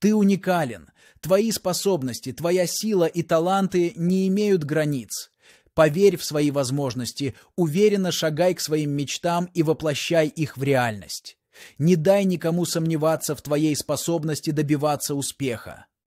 Ты уникален. Твои способности, твоя сила и таланты не имеют границ. Поверь в свои возможности, уверенно шагай к своим мечтам и воплощай их в реальность. Не дай никому сомневаться в твоей способности добиваться успеха.